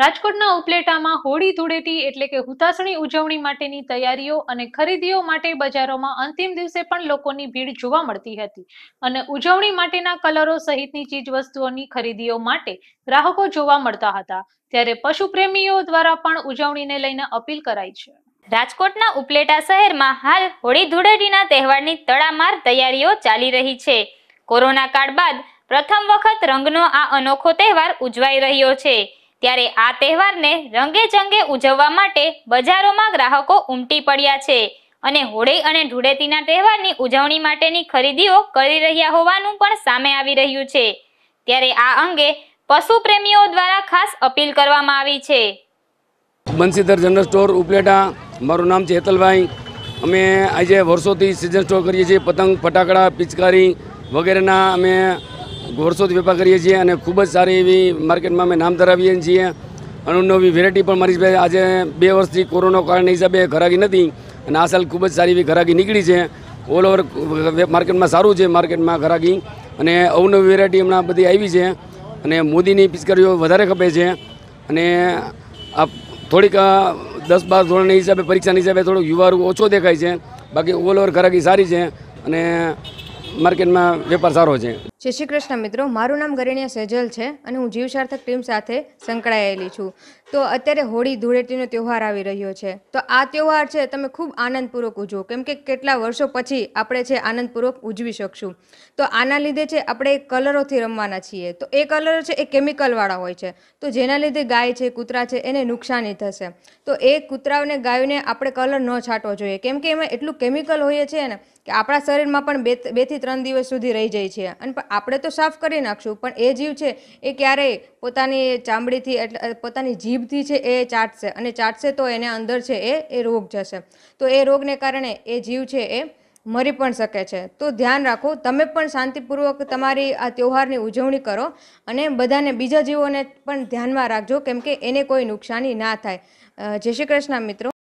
રાજકોટના ઉપલેટામાં હોળી ધૂળેટી એટલે કે હુતાસણી ઉજવણી માટેની તૈયારીઓ અને ખરીદીઓ માટે બજારોમાં અંતિમ દિવસે પણ લોકોની ભીડ જોવા મળતી હતી અને ઉજવણી માટેના કલરો સહિતની ચીજ વસ્તુઓની ખરીદીઓ માટે ગ્રાહકો જોવા મળતા હતા ત્યારે પશુપ્રેમીઓ દ્વારા પણ ઉજવણીને લઈને અપીલ કરાઈ છે રાજકોટના ઉપલેટા શહેરમાં હાલ હોળી ધૂળેટીના તહેવારની તડામાર તૈયારીઓ ચાલી રહી છે કોરોના કાળ બાદ પ્રથમ વખત રંગનો આ અનોખો તહેવાર ઉજવાઈ રહ્યો છે ત્યારે આ તહેવારને રંગેચંગે ઉજવવા માટે બજારોમાં ગ્રાહકો ઉમટી પડ્યા છે અને હોળી અને ધૂળેટીના તહેવારની ઉજવણી માટેની ખરીદીઓ કરી રહ્યા હોવાનું પણ સામે આવી રહ્યું છે ત્યારે આ અંગે પશુ પ્રેમીઓ દ્વારા ખાસ અપીલ કરવામાં આવી છે બંસીધર જનરલ સ્ટોર ઉપલેટા મારું નામ છે હેતલભાઈ અમે આજે વર્ષોથી સિઝન સ્ટોર કરીએ છીએ પતંગ ફટાકડા પિચકારી વગેરેના અમે ઘોરસોથી વેપાર કરીએ છીએ અને ખૂબ જ સારી એવી માર્કેટમાં અમે નામ ધરાવીએ છીએ અણુનવી વેરાયટી પણ મારી ભાઈ આજે બે વર્ષથી કોરોના કારણ હિસાબે ઘરાકી નથી અને આ સાલ ખૂબ જ સારી એવી ઘરાકી નીકળી છે ઓલ ઓવર માર્કેટમાં સારું છે માર્કેટમાં ઘરાકી અને અવનવી વેરાયટી હમણાં બધી આવી છે અને મોદીની પિચકારીઓ વધારે ખપે છે અને આ થોડીક દસ બાર ધોરણના હિસાબે પરીક્ષાના હિસાબે થોડુંક યુવારું ઓછો દેખાય છે બાકી ઓલ ઓવર ઘરાકી સારી છે અને માર્કેટમાં વેપાર સારો છે જય શ્રી કૃષ્ણ મિત્રો મારું નામ ગરણ્યા સેજલ છે અને હું જીવ સાર્થક ટીમ સાથે સંકળાયેલી છું તો અત્યારે હોળી ધૂળેટીનો તહેવાર આવી રહ્યો છે તો આ તહેવાર છે તમે ખૂબ આનંદપૂર્વક ઉજવો કેમ કે કેટલા વર્ષો પછી આપણે છે આનંદપૂર્વક ઉજવી શકશું તો આના લીધે છે આપણે કલરોથી રમવાના છીએ તો એ કલરો છે એ કેમિકલવાળા હોય છે તો જેના લીધે ગાય છે કૂતરા છે એને નુકસાની થશે તો એ કૂતરાઓને ગાયોને આપણે કલર ન છાંટવો જોઈએ કેમ કે એમાં એટલું કેમિકલ હોઈએ છે ને કે આપણા શરીરમાં પણ બે બેથી ત્રણ દિવસ સુધી રહી જાય છે અને આપણે તો સાફ કરી નાખશું પણ એ જીવ છે એ ક્યારેય પોતાની ચામડીથી એટલે પોતાની જીભથી છે એ ચાટશે અને ચાટશે તો એને અંદર છે એ એ રોગ જશે તો એ રોગને કારણે એ જીવ છે એ મરી પણ શકે છે તો ધ્યાન રાખો તમે પણ શાંતિપૂર્વક તમારી આ તહેવારની ઉજવણી કરો અને બધાને બીજા જીવોને પણ ધ્યાનમાં રાખજો કેમ કે એને કોઈ નુકસાની ના થાય જય શ્રી કૃષ્ણ મિત્રો